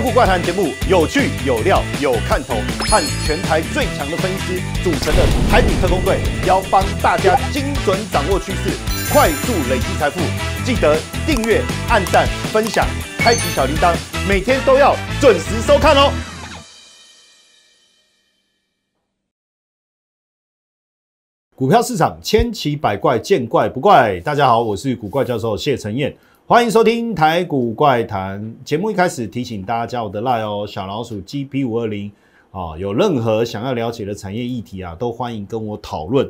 《股怪谈》节目有趣有料有看头，看全台最强的分析师组成的海底特工队，要帮大家精准掌握趋势，快速累积财富。记得订阅、按赞、分享，开启小铃铛，每天都要准时收看哦！股票市场千奇百怪，见怪不怪。大家好，我是股怪教授谢承彦。欢迎收听台股怪谈节目，一开始提醒大家加我的 l i e 哦，小老鼠 GP 五二零啊，有任何想要了解的产业议题啊，都欢迎跟我讨论。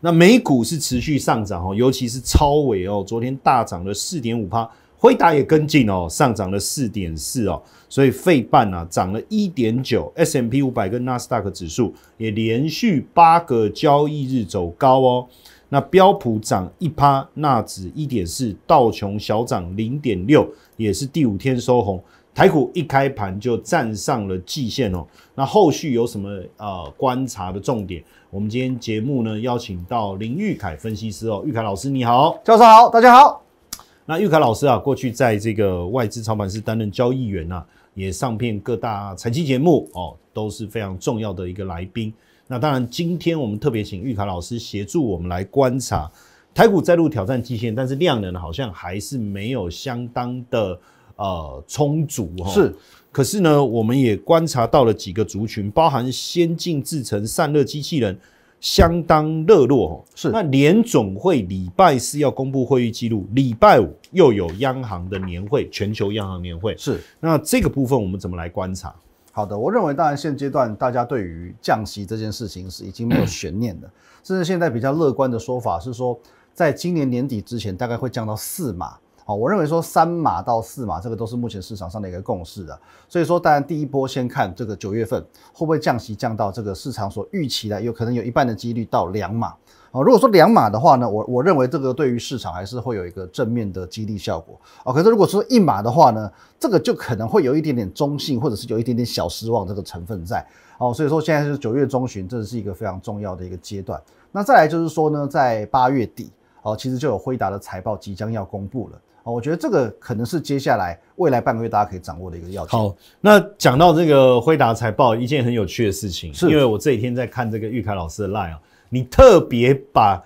那美股是持续上涨哦，尤其是超尾哦，昨天大涨了四点五趴，辉达也跟进哦，上涨了四点四哦，所以费半啊涨了一点九，S M P 五百跟纳斯达克指数也连续八个交易日走高哦。那标普涨一趴，纳指一点四，道琼小涨零点六，也是第五天收红。台股一开盘就站上了季线哦。那后续有什么呃观察的重点？我们今天节目呢邀请到林玉凯分析师哦，玉凯老师你好，教授好，大家好。那玉凯老师啊，过去在这个外资操盘室担任交易员啊，也上遍各大财经节目哦，都是非常重要的一个来宾。那当然，今天我们特别请玉卡老师协助我们来观察台股再度挑战季限，但是量能好像还是没有相当的呃充足哈。是，可是呢，我们也观察到了几个族群，包含先进制成、散热、机器人，相当热络哦。是，那联总会礼拜四要公布会议记录，礼拜五又有央行的年会，全球央行年会。是，那这个部分我们怎么来观察？好的，我认为当然现阶段大家对于降息这件事情是已经没有悬念的，甚至现在比较乐观的说法是说，在今年年底之前大概会降到四码。好，我认为说三码到四码这个都是目前市场上的一个共识的，所以说当然第一波先看这个九月份会不会降息降到这个市场所预期的，有可能有一半的几率到两码。哦，如果说两码的话呢，我我认为这个对于市场还是会有一个正面的激励效果啊。可是如果说一码的话呢，这个就可能会有一点点中性，或者是有一点点小失望这个成分在。哦，所以说现在是九月中旬，这是一个非常重要的一个阶段。那再来就是说呢，在八月底，哦，其实就有辉达的财报即将要公布了啊。我觉得这个可能是接下来未来半个月大家可以掌握的一个要点。好，那讲到这个辉达财报，一件很有趣的事情，是因为我这几天在看这个玉凯老师的 line 啊。你特别把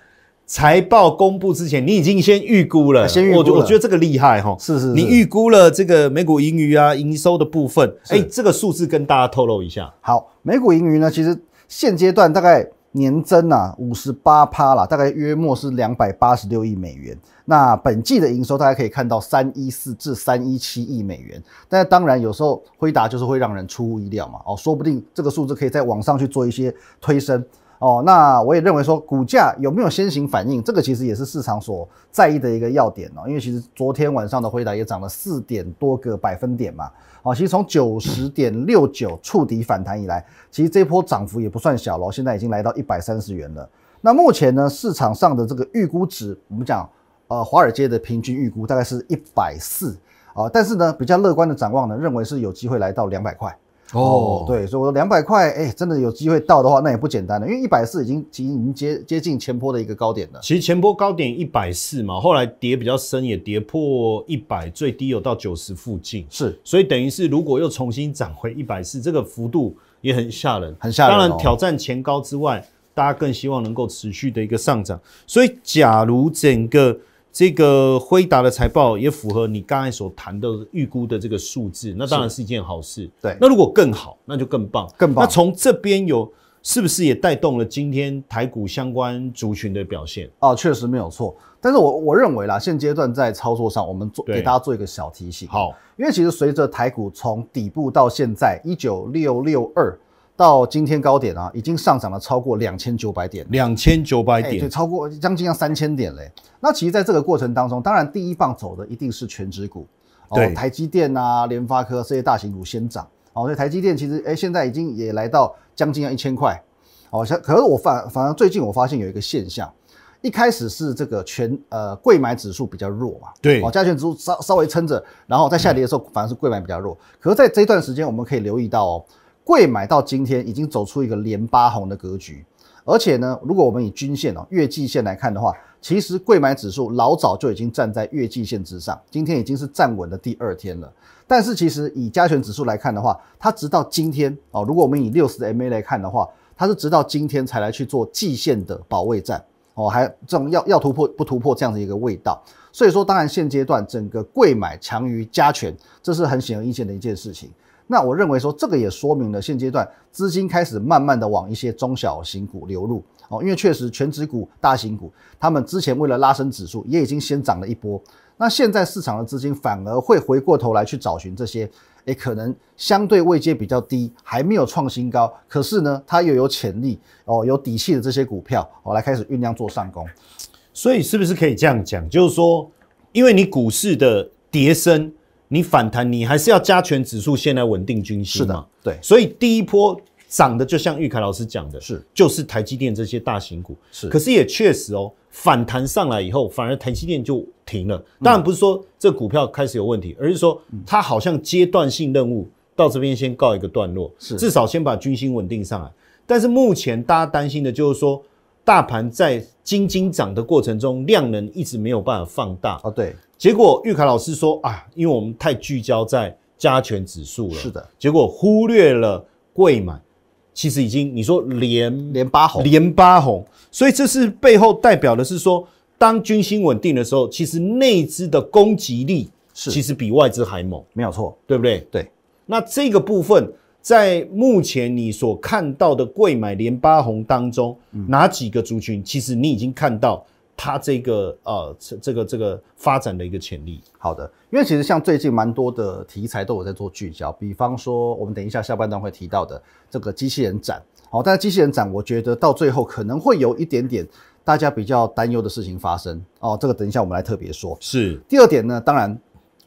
财报公布之前，你已经先预估了，先预估我觉得这个厉害哈，是是。你预估了这个美股盈余啊，营收的部分，哎，这个数字跟大家透露一下。好，美股盈余呢，其实现阶段大概年增啊，五十八趴啦，大概约莫是两百八十六亿美元。那本季的营收，大家可以看到三一四至三一七亿美元。但是当然有时候回答就是会让人出乎意料嘛，哦，说不定这个数字可以在网上去做一些推升。哦，那我也认为说股价有没有先行反应，这个其实也是市场所在意的一个要点哦。因为其实昨天晚上的回答也涨了四点多个百分点嘛。啊，其实从九十点六九触底反弹以来，其实这波涨幅也不算小喽，现在已经来到一百三十元了。那目前呢，市场上的这个预估值，我们讲，呃，华尔街的平均预估大概是一百四啊，但是呢，比较乐观的展望呢，认为是有机会来到两百块。哦，对，所以我说两百块，哎，真的有机会到的话，那也不简单了，因为一百四已经已经已经接接近前波的一个高点了。其实前波高点一百四嘛，后来跌比较深，也跌破一百，最低有到九十附近。是，所以等于是如果又重新涨回一百四，这个幅度也很吓人，很吓人。当然挑战前高之外，大家更希望能够持续的一个上涨。所以假如整个这个辉达的财报也符合你刚才所谈的预估的这个数字，那当然是一件好事。对，那如果更好，那就更棒，更棒。那从这边有，是不是也带动了今天台股相关族群的表现？哦，确实没有错。但是我我认为啦，现阶段在操作上，我们做给大家做一个小提醒。好，因为其实随着台股从底部到现在一九六六二。到今天高点啊，已经上涨了超过两千九百点，两千九百点，对，超过将近要三千点嘞。那其实，在这个过程当中，当然第一棒走的一定是全指股，哦，台积电啊、联发科这些大型股先涨，哦，所以台积电其实哎，现在已经也来到将近要一千块，哦，像可是我反反正最近我发现有一个现象，一开始是这个全呃贵买指数比较弱嘛，对，哦加权指数稍稍微撑着，然后在下跌的时候反而是贵买比较弱，可是在这段时间我们可以留意到哦。贵买到今天已经走出一个连八红的格局，而且呢，如果我们以均线哦月季线来看的话，其实贵买指数老早就已经站在月季线之上，今天已经是站稳的第二天了。但是其实以加权指数来看的话，它直到今天哦，如果我们以六十 MA 来看的话，它是直到今天才来去做季线的保卫战哦，还这种要要突破不突破这样的一个味道。所以说，当然现阶段整个贵买强于加权，这是很显而易见的一件事情。那我认为说，这个也说明了现阶段资金开始慢慢的往一些中小型股流入哦，因为确实全指股、大型股，他们之前为了拉升指数，也已经先涨了一波。那现在市场的资金反而会回过头来去找寻这些，哎，可能相对位阶比较低，还没有创新高，可是呢，它又有潜力哦，有底气的这些股票哦，来开始酝酿做上攻。所以是不是可以这样讲，就是说，因为你股市的跌升。你反弹，你还是要加权指数先来稳定军心。是的，对。所以第一波涨的，就像玉凯老师讲的，是就是台积电这些大型股。是。可是也确实哦，反弹上来以后，反而台积电就停了。当然不是说这股票开始有问题，而是说它好像阶段性任务到这边先告一个段落，是。至少先把军心稳定上来。但是目前大家担心的就是说，大盘在精精涨的过程中，量能一直没有办法放大啊。对。结果玉凯老师说啊，因为我们太聚焦在加权指数了，是的，结果忽略了贵买，其实已经你说连连八红，连八红，所以这是背后代表的是说，当军心稳定的时候，其实内资的攻击力是其实比外资还猛，没有错，对不对？对。那这个部分在目前你所看到的贵买连八红当中，哪几个族群其实你已经看到？它这个呃，这个这个发展的一个潜力。好的，因为其实像最近蛮多的题材都有在做聚焦，比方说我们等一下下半段会提到的这个机器人展。好，但是机器人展，我觉得到最后可能会有一点点大家比较担忧的事情发生。哦，这个等一下我们来特别说。是。第二点呢，当然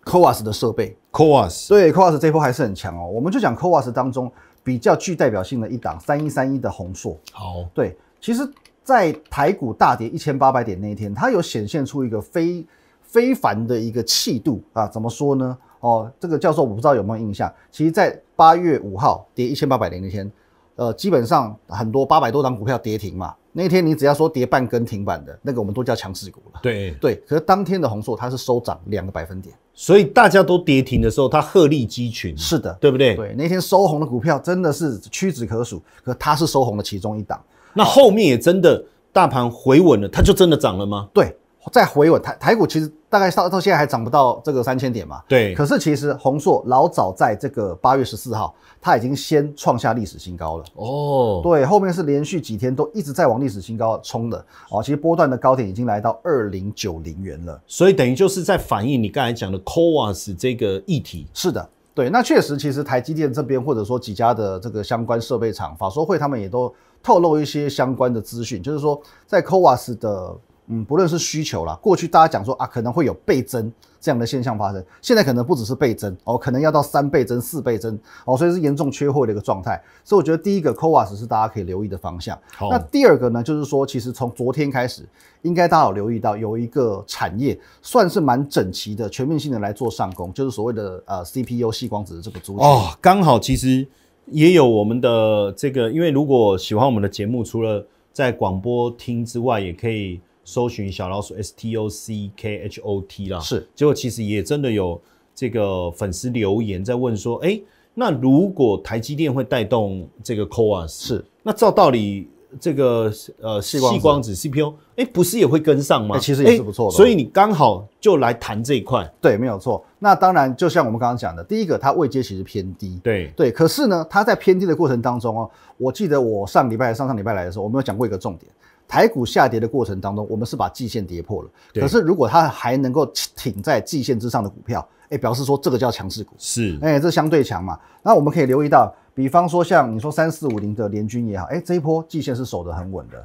，o a s 的设备，科 a s 对，o a s 这波还是很强哦。我们就讲 o a s 当中比较具代表性的一档三一三一的红硕。好，对，其实。在台股大跌一千八百点那一天，它有显现出一个非非凡的一个气度啊！怎么说呢？哦，这个教授我不知道有没有印象。其实，在八月五号跌一千八百点那天，呃，基本上很多八百多档股票跌停嘛。那天你只要说跌半根停板的那个，我们都叫强势股了。对对。可是当天的红硕它是收涨两个百分点，所以大家都跌停的时候，它鹤立鸡群。是的，对不对？对，那天收红的股票真的是屈指可数，可它是收红的其中一档。那后面也真的大盘回稳了，它就真的涨了吗？对，在回稳台台股其实大概到到现在还涨不到这个三千点嘛。对，可是其实宏硕老早在这个八月十四号，它已经先创下历史新高了。哦，对，后面是连续几天都一直在往历史新高冲的。哦，其实波段的高点已经来到二零九零元了。所以等于就是在反映你刚才讲的 k o a s 这个议题。是的，对，那确实，其实台积电这边或者说几家的这个相关设备厂，法说会他们也都。透露一些相关的资讯，就是说，在 c o a s 的，嗯，不论是需求啦，过去大家讲说啊，可能会有倍增这样的现象发生，现在可能不只是倍增哦，可能要到三倍增、四倍增哦，所以是严重缺货的一个状态。所以我觉得第一个 c o a s 是大家可以留意的方向。那第二个呢，就是说，其实从昨天开始，应该大家有留意到有一个产业算是蛮整齐的、全面性的来做上攻，就是所谓的呃 CPU 细光子的这个族群。哦，刚好其实。也有我们的这个，因为如果喜欢我们的节目，除了在广播听之外，也可以搜寻小老鼠 S T O C K H O T 啦。是，结果其实也真的有这个粉丝留言在问说，哎，那如果台积电会带动这个 Coa 是，那照道理。这个呃，细光子 CPU，哎，不是也会跟上吗？其实也是不错的，所以你刚好就来谈这一块。对，没有错。那当然，就像我们刚刚讲的，第一个，它位阶其实偏低。对对。可是呢，它在偏低的过程当中哦，我记得我上礼拜、上上礼拜来的时候，我们有讲过一个重点：台股下跌的过程当中，我们是把季线跌破了。可是如果它还能够挺在季线之上的股票，哎，表示说这个叫强势股。是。哎，这相对强嘛。那我们可以留意到。比方说，像你说三四五零的联军也好，哎，这一波季线是守得很稳的。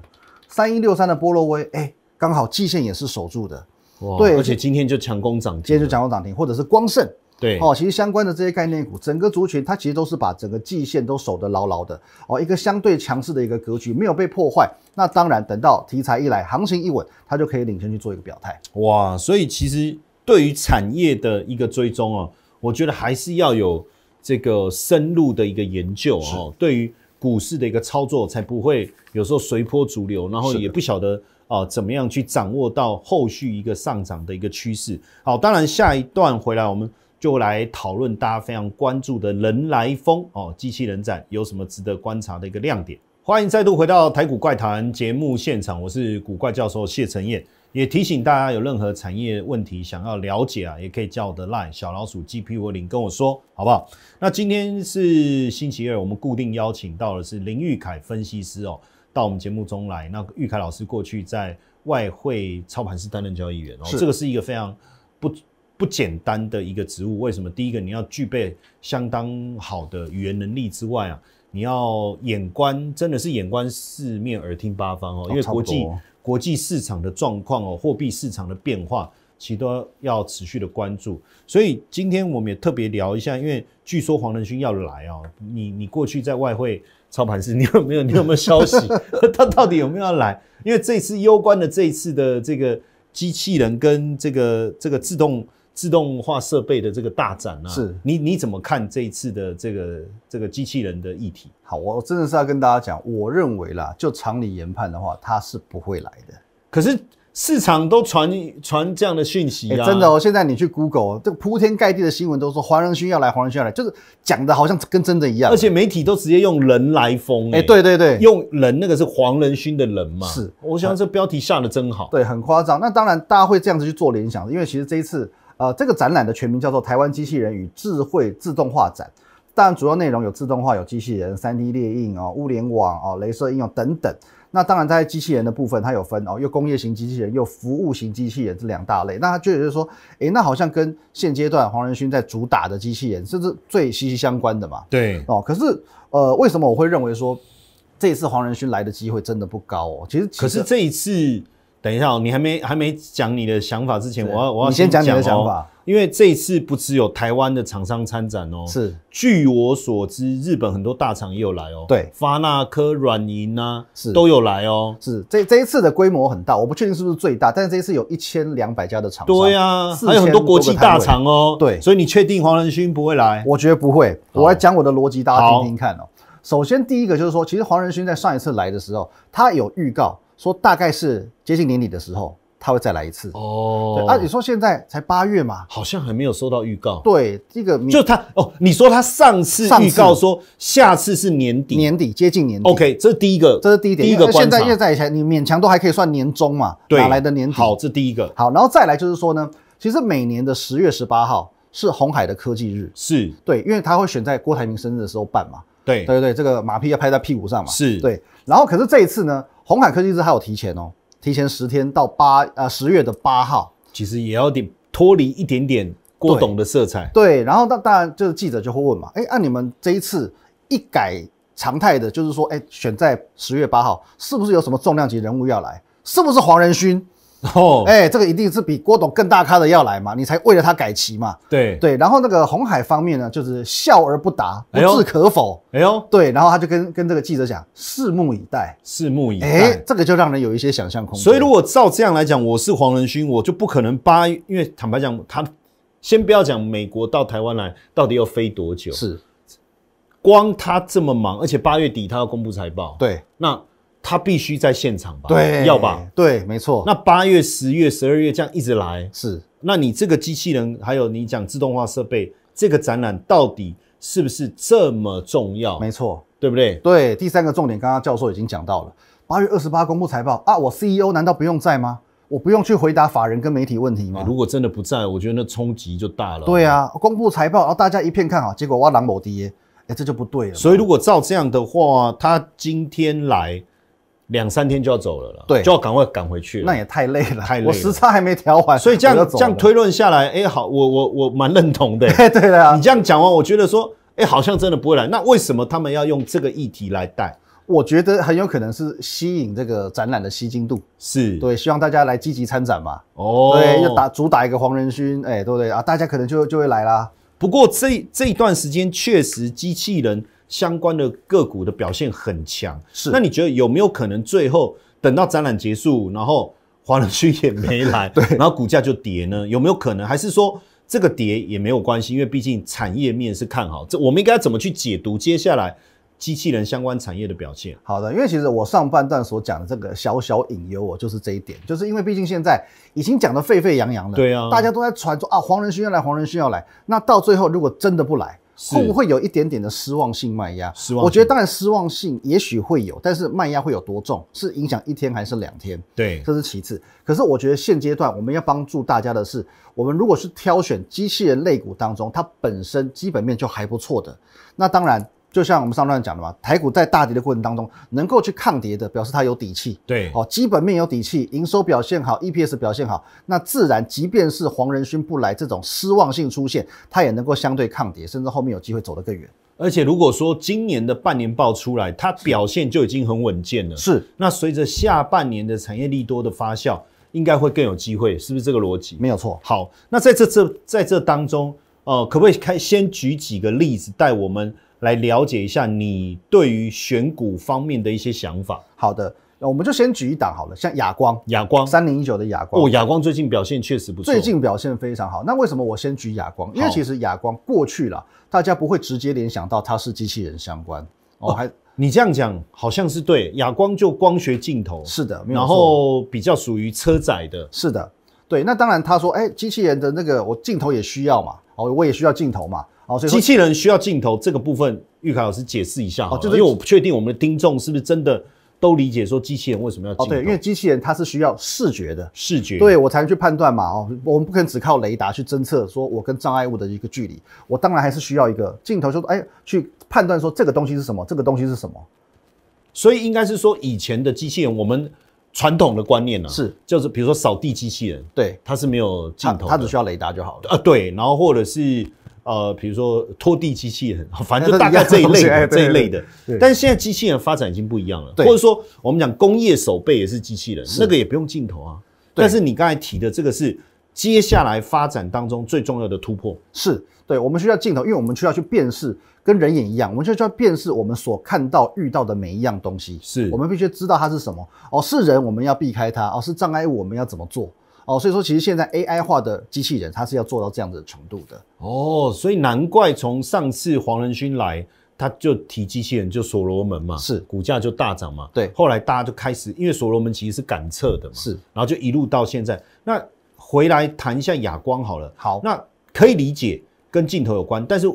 三一六三的波罗威，哎，刚好季线也是守住的。对，而且今天就强攻涨停，今天就强攻涨停，或者是光胜。对，哦，其实相关的这些概念股，整个族群它其实都是把整个季线都守得牢牢的。哦，一个相对强势的一个格局没有被破坏，那当然等到题材一来，行情一稳，它就可以领先去做一个表态。哇，所以其实对于产业的一个追踪哦，我觉得还是要有。这个深入的一个研究哦，对于股市的一个操作，才不会有时候随波逐流，然后也不晓得啊怎么样去掌握到后续一个上涨的一个趋势。好，当然下一段回来我们就来讨论大家非常关注的人来疯哦，机器人展有什么值得观察的一个亮点？欢迎再度回到台股怪谈节目现场，我是古怪教授谢承彦。也提醒大家，有任何产业问题想要了解啊，也可以叫我的 line 小老鼠 G P 五零跟我说，好不好？那今天是星期二，我们固定邀请到的是林玉凯分析师哦，到我们节目中来。那玉凯老师过去在外汇操盘室担任交易员，这个是一个非常不不简单的一个职务。为什么？第一个，你要具备相当好的语言能力之外啊。你要眼观，真的是眼观四面，耳听八方哦。因为国际国际市场的状况哦，货币市场的变化，其实都要持续的关注。所以今天我们也特别聊一下，因为据说黄仁勋要来哦。你你过去在外汇操盘时，你有没有你有没有消息？他到底有没有要来？因为这次攸关的这一次的这个机器人跟这个这个自动。自动化设备的这个大展啊，是你你怎么看这一次的这个这个机器人的议题？好，我真的是要跟大家讲，我认为啦，就常理研判的话，它是不会来的。可是市场都传传这样的讯息，真的哦。现在你去 Google，这个铺天盖地的新闻都说黄仁勋要来，黄仁勋要来，就是讲的好像跟真的一样。而且媒体都直接用人来封，哎，对对对，用人那个是黄仁勋的人嘛。是，我想这标题下的真好，对，很夸张。那当然大家会这样子去做联想，因为其实这一次。呃，这个展览的全名叫做“台湾机器人与智慧自动化展”，当然主要内容有自动化、有机器人、三 D 列印哦、物联网哦、镭射应用等等。那当然在机器人的部分，它有分哦，又工业型机器人，又服务型机器人，这两大类。那它就觉得说，哎，那好像跟现阶段黄仁勋在主打的机器人，这是最息息相关的嘛？对哦。可是，呃，为什么我会认为说，这一次黄仁勋来的机会真的不高哦？其实，可是这一次。等一下，哦，你还没还没讲你的想法之前，我要我要先讲你的想法，因为这一次不只有台湾的厂商参展哦。是，据我所知，日本很多大厂也有来哦。对，发那科、软银啊，是都有来哦。是这这一次的规模很大，我不确定是不是最大，但是这一次有一千两百家的厂。商，对呀，还有很多国际大厂哦。对，所以你确定黄仁勋不会来？我觉得不会。我来讲我的逻辑，大家听听看哦。首先，第一个就是说，其实黄仁勋在上一次来的时候，他有预告。说大概是接近年底的时候，他会再来一次哦。啊，你说现在才八月嘛，好像还没有收到预告。对，这个就他哦。你说他上次预告说下次是年底，年底接近年底。O K，这是第一个，这是第一第一个。现在现在才你勉强都还可以算年终嘛？哪来的年底？好，这第一个好，然后再来就是说呢，其实每年的十月十八号是红海的科技日，是对，因为他会选在郭台铭生日的时候办嘛。对对对，这个马屁要拍在屁股上嘛。是对，然后可是这一次呢？红海科技是还有提前哦，提前十天到八呃十月的八号，其实也要点脱离一点点过懂的色彩。对，然后当当然就是记者就会问嘛，哎，按你们这一次一改常态的，就是说，哎，选在十月八号，是不是有什么重量级人物要来？是不是黄仁勋？哦，哎，这个一定是比郭董更大咖的要来嘛，你才为了他改旗嘛。对对，然后那个红海方面呢，就是笑而不答，不置可否。哎呦，对，然后他就跟跟这个记者讲，拭目以待，拭目以待。哎，这个就让人有一些想象空间。所以如果照这样来讲，我是黄仁勋，我就不可能八，因为坦白讲，他先不要讲美国到台湾来到底要飞多久，是，光他这么忙，而且八月底他要公布财报，对，那。他必须在现场吧？对，要吧？对，没错。那八月、十月、十二月这样一直来，是。那你这个机器人，还有你讲自动化设备，这个展览到底是不是这么重要？没错，对不对？对。第三个重点，刚刚教授已经讲到了。八月二十八公布财报啊，我 CEO 难道不用在吗？我不用去回答法人跟媒体问题吗？如果真的不在，我觉得那冲击就大了。对啊，公布财报，然后大家一片看好，结果哇，狼某跌，哎，这就不对了。所以如果照这样的话，他今天来。两三天就要走了了，对，就要赶快赶回去。那也太累了，太累。我时差还没调完，所以这样这样推论下来，哎，好，我我我蛮认同的，对的啊。你这样讲完，我觉得说，哎，好像真的不会来。那为什么他们要用这个议题来带？我觉得很有可能是吸引这个展览的吸金度，是对，希望大家来积极参展嘛。哦，对，要打主打一个黄仁勋，哎，对不对啊？大家可能就就会来啦。不过这这一段时间确实机器人。相关的个股的表现很强，是那你觉得有没有可能最后等到展览结束，然后华仁区也没来，对，然后股价就跌呢？有没有可能？还是说这个跌也没有关系？因为毕竟产业面是看好，这我们应该怎么去解读接下来机器人相关产业的表现？好的，因为其实我上半段所讲的这个小小隐忧，我就是这一点，就是因为毕竟现在已经讲得沸沸扬扬了，对啊，大家都在传说啊，黄仁勋要来，黄仁勋要来，那到最后如果真的不来。会不会有一点点的失望性卖压？失望，我觉得当然失望性也许会有，但是卖压会有多重？是影响一天还是两天？对，这是其次。可是我觉得现阶段我们要帮助大家的是，我们如果是挑选机器人类股当中，它本身基本面就还不错的，那当然。就像我们上段讲的嘛，台股在大跌的过程当中，能够去抗跌的，表示它有底气，对，好，基本面有底气，营收表现好，EPS 表现好，那自然，即便是黄仁勋不来，这种失望性出现，它也能够相对抗跌，甚至后面有机会走得更远。而且，如果说今年的半年报出来，它表现就已经很稳健了，是。那随着下半年的产业利多的发酵，应该会更有机会，是不是这个逻辑？没有错。好，那在这这在这当中，呃，可不可以开先举几个例子带我们？来了解一下你对于选股方面的一些想法。好的，那我们就先举一档好了，像亚光、亚光三零一九的亚光。哦，亚光最近表现确实不错，最近表现非常好。那为什么我先举亚光？因为其实亚光过去了，大家不会直接联想到它是机器人相关。哦，还你这样讲好像是对。亚光就光学镜头，是的，然后比较属于车载的，是的。对，那当然他说，哎，机器人的那个我镜头也需要嘛，哦，我也需要镜头嘛。哦，机器人需要镜头这个部分，玉凯老师解释一下哈。哦，就是因为我不确定我们的听众是不是真的都理解说机器人为什么要镜对，因为机器人它是需要视觉的，视觉对我才能去判断嘛。哦，我们不可能只靠雷达去侦测，说我跟障碍物的一个距离。我当然还是需要一个镜头，说哎，去判断说这个东西是什么，这个东西是什么。所以应该是说以前的机器人，我们传统的观念呢，是就是比如说扫地机器人，对，它是没有镜头，它只需要雷达就好了。啊对，然后或者是。呃，比如说拖地机器人，反正大概这一类这一类的。但是现在机器人发展已经不一样了，或者说我们讲工业手背也是机器人，那个也不用镜头啊。但是你刚才提的这个是接下来发展当中最重要的突破，是对，我们需要镜头，因为我们需要去辨识，跟人眼一样，我们需要辨识我们所看到遇到的每一样东西，是我们必须知道它是什么。哦，是人，我们要避开它；哦，是障碍物，我们要怎么做？哦，所以说其实现在 AI 化的机器人，它是要做到这样的程度的。哦，所以难怪从上次黄仁勋来，他就提机器人就所罗门嘛，是股价就大涨嘛。对，后来大家就开始，因为所罗门其实是敢测的嘛，是，然后就一路到现在。那回来谈一下哑光好了。好，那可以理解跟镜头有关，但是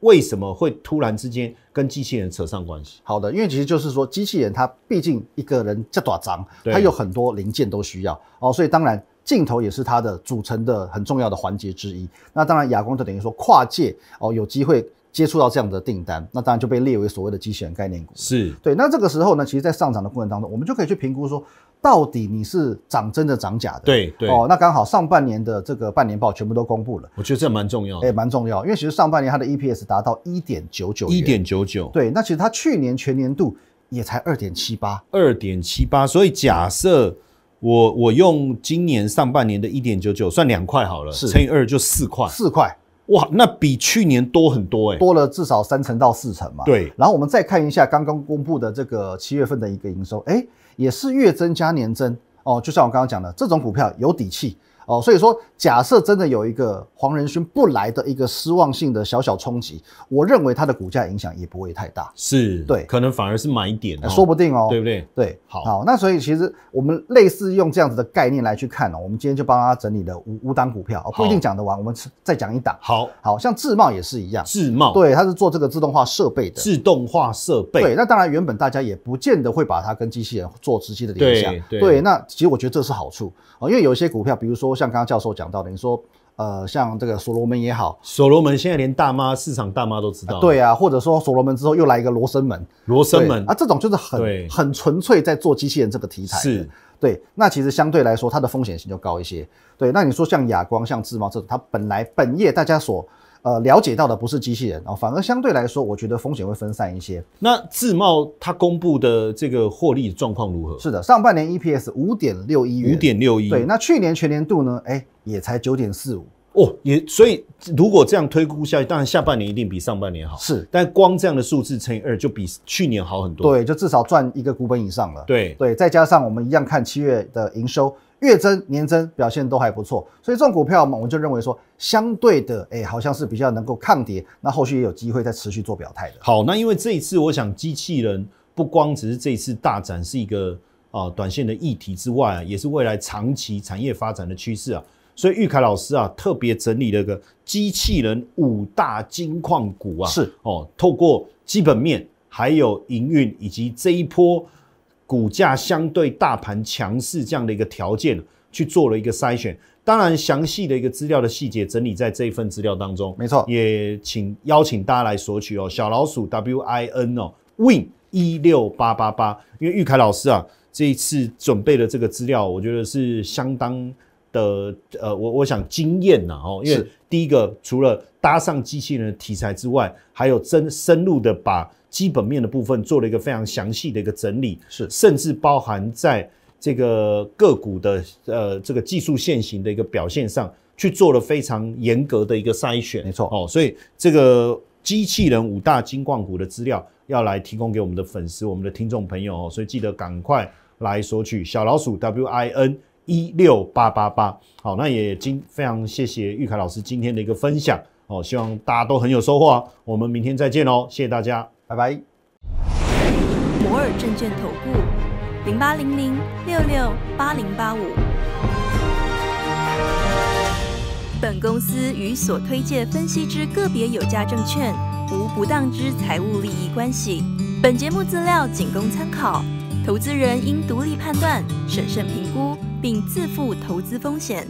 为什么会突然之间跟机器人扯上关系？好的，因为其实就是说机器人它毕竟一个人在打桩，它有很多零件都需要，哦，所以当然。镜头也是它的组成的很重要的环节之一。那当然，亚光就等于说跨界哦，有机会接触到这样的订单，那当然就被列为所谓的机器人概念股。是对。那这个时候呢，其实，在上涨的过程当中，我们就可以去评估说，到底你是涨真的涨假的。对对哦，那刚好上半年的这个半年报全部都公布了。我觉得这蛮重要。哎，蛮重要，因为其实上半年它的 EPS 达到一点九九，一点九九。对，那其实它去年全年度也才二点七八，二点七八。所以假设。我我用今年上半年的一点九九算两块好了，乘以二就四块。四块，哇，那比去年多很多哎，多了至少三成到四成嘛。对，然后我们再看一下刚刚公布的这个七月份的一个营收，哎，也是月增加年增哦，就像我刚刚讲的，这种股票有底气。哦，所以说假设真的有一个黄仁勋不来的一个失望性的小小冲击，我认为它的股价影响也不会太大，是对，可能反而是买点，说不定哦，对不对？对，好，好，那所以其实我们类似用这样子的概念来去看哦，我们今天就帮他整理了五五档股票，不一定讲得完，我们再讲一档，好，好像智茂也是一样，智茂，对，它是做这个自动化设备的，自动化设备，对，那当然原本大家也不见得会把它跟机器人做直接的联想，对，那其实我觉得这是好处，哦，因为有一些股票，比如说。像刚刚教授讲到的，你说，呃，像这个所罗门也好，所罗门现在连大妈市场大妈都知道。对啊，或者说所罗门之后又来一个罗森门，罗森门啊，这种就是很很纯粹在做机器人这个题材。是，对。那其实相对来说，它的风险性就高一些。对，那你说像亚光、像智茂这种，它本来本业大家所。呃，了解到的不是机器人啊，反而相对来说，我觉得风险会分散一些。那自贸它公布的这个获利状况如何？是的，上半年 EPS 五点六一元，五点六一。对，那去年全年度呢？哎，也才九点四五哦，也所以如果这样推估下去，当然下半年一定比上半年好。是，但光这样的数字乘以二，就比去年好很多。对，就至少赚一个股本以上了。对对，再加上我们一样看七月的营收。月增、年增表现都还不错，所以这种股票嘛，我就认为说相对的，哎，好像是比较能够抗跌，那后续也有机会再持续做表态的。好，那因为这一次，我想机器人不光只是这一次大展是一个啊短线的议题之外，也是未来长期产业发展的趋势啊。所以玉凯老师啊，特别整理了个机器人五大金矿股啊，是哦，透过基本面、还有营运以及这一波。股价相对大盘强势这样的一个条件去做了一个筛选，当然详细的一个资料的细节整理在这一份资料当中，没错，也请邀请大家来索取哦，小老鼠 WIN 哦，WIN 一六八八八，因为玉凯老师啊，这一次准备的这个资料，我觉得是相当的呃，我我想惊艳呐哦，因为第一个除了搭上机器人的题材之外，还有真深入的把。基本面的部分做了一个非常详细的一个整理，是，甚至包含在这个个股的呃这个技术线型的一个表现上，去做了非常严格的一个筛选，没错哦，所以这个机器人五大金矿股的资料要来提供给我们的粉丝、我们的听众朋友哦，所以记得赶快来索取小老鼠 W I N 一六八八八，好，那也今非常谢谢玉凯老师今天的一个分享哦，希望大家都很有收获，我们明天再见哦，谢谢大家。拜拜。摩尔证券投顾，零八零零六六八零八五。本公司与所推介分析之个别有价证券无不当之财务利益关系。本节目资料仅供参考，投资人应独立判断、审慎评估，并自负投资风险。